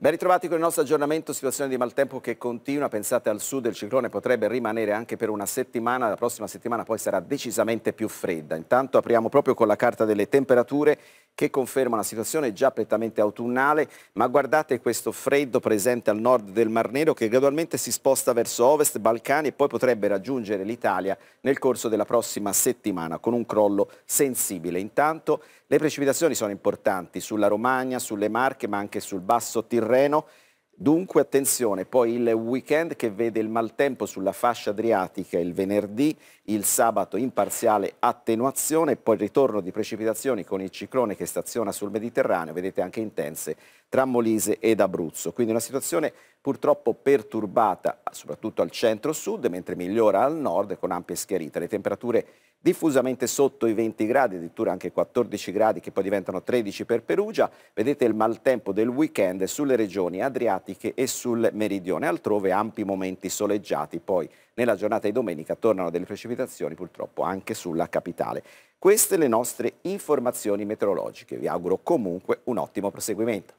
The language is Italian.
Ben ritrovati con il nostro aggiornamento, situazione di maltempo che continua, pensate al sud, il ciclone potrebbe rimanere anche per una settimana, la prossima settimana poi sarà decisamente più fredda. Intanto apriamo proprio con la carta delle temperature che conferma una situazione già prettamente autunnale, ma guardate questo freddo presente al nord del Mar Nero che gradualmente si sposta verso ovest, Balcani e poi potrebbe raggiungere l'Italia nel corso della prossima settimana con un crollo sensibile. Intanto le precipitazioni sono importanti sulla Romagna, sulle Marche ma anche sul basso Tirreno terreno Dunque attenzione, poi il weekend che vede il maltempo sulla fascia adriatica il venerdì, il sabato in parziale attenuazione, poi il ritorno di precipitazioni con il ciclone che staziona sul Mediterraneo, vedete anche intense, tra Molise ed Abruzzo. Quindi una situazione purtroppo perturbata soprattutto al centro-sud, mentre migliora al nord con ampie schiarite. Le temperature diffusamente sotto i 20 gradi, addirittura anche 14 gradi che poi diventano 13 per Perugia. Vedete il maltempo del weekend sulle regioni adriatiche Adriatiche e sul meridione, altrove ampi momenti soleggiati, poi nella giornata di domenica tornano delle precipitazioni purtroppo anche sulla capitale. Queste le nostre informazioni meteorologiche, vi auguro comunque un ottimo proseguimento.